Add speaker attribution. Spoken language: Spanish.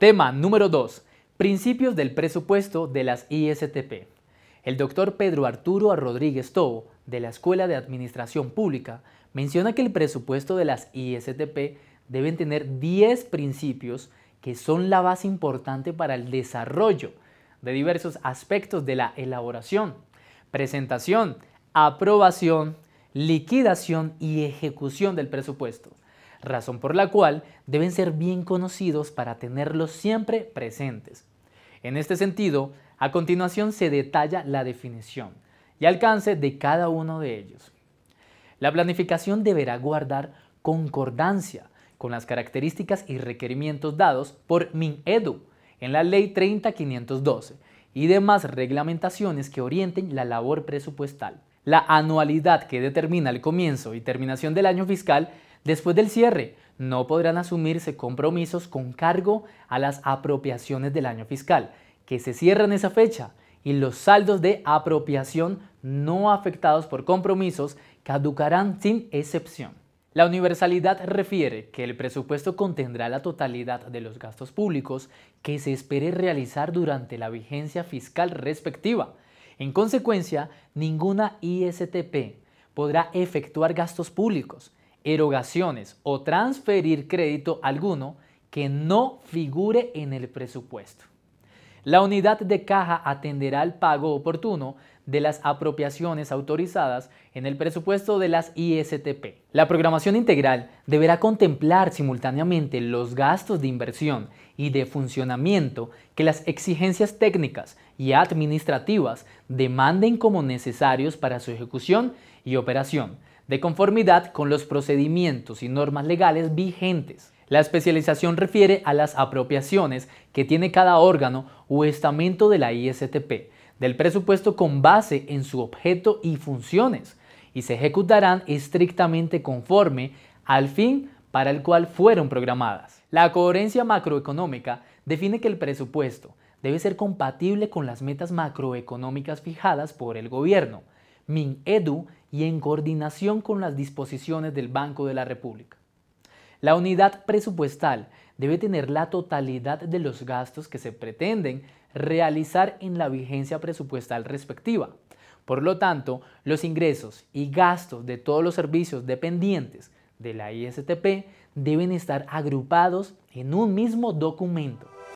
Speaker 1: Tema número 2. Principios del presupuesto de las ISTP. El doctor Pedro Arturo Rodríguez Tobo, de la Escuela de Administración Pública, menciona que el presupuesto de las ISTP deben tener 10 principios que son la base importante para el desarrollo de diversos aspectos de la elaboración, presentación, aprobación, liquidación y ejecución del presupuesto razón por la cual deben ser bien conocidos para tenerlos siempre presentes. En este sentido, a continuación se detalla la definición y alcance de cada uno de ellos. La planificación deberá guardar concordancia con las características y requerimientos dados por MinEDU en la Ley 30512 y demás reglamentaciones que orienten la labor presupuestal. La anualidad que determina el comienzo y terminación del año fiscal Después del cierre, no podrán asumirse compromisos con cargo a las apropiaciones del año fiscal, que se cierran esa fecha, y los saldos de apropiación no afectados por compromisos caducarán sin excepción. La universalidad refiere que el presupuesto contendrá la totalidad de los gastos públicos que se espere realizar durante la vigencia fiscal respectiva. En consecuencia, ninguna ISTP podrá efectuar gastos públicos, erogaciones o transferir crédito alguno que no figure en el presupuesto. La unidad de caja atenderá el pago oportuno de las apropiaciones autorizadas en el presupuesto de las ISTP. La programación integral deberá contemplar simultáneamente los gastos de inversión y de funcionamiento que las exigencias técnicas y administrativas demanden como necesarios para su ejecución y operación, de conformidad con los procedimientos y normas legales vigentes. La especialización refiere a las apropiaciones que tiene cada órgano o estamento de la ISTP del presupuesto con base en su objeto y funciones y se ejecutarán estrictamente conforme al fin para el cual fueron programadas. La coherencia macroeconómica define que el presupuesto debe ser compatible con las metas macroeconómicas fijadas por el gobierno, Edu y en coordinación con las disposiciones del Banco de la República. La unidad presupuestal debe tener la totalidad de los gastos que se pretenden realizar en la vigencia presupuestal respectiva. Por lo tanto, los ingresos y gastos de todos los servicios dependientes de la ISTP deben estar agrupados en un mismo documento.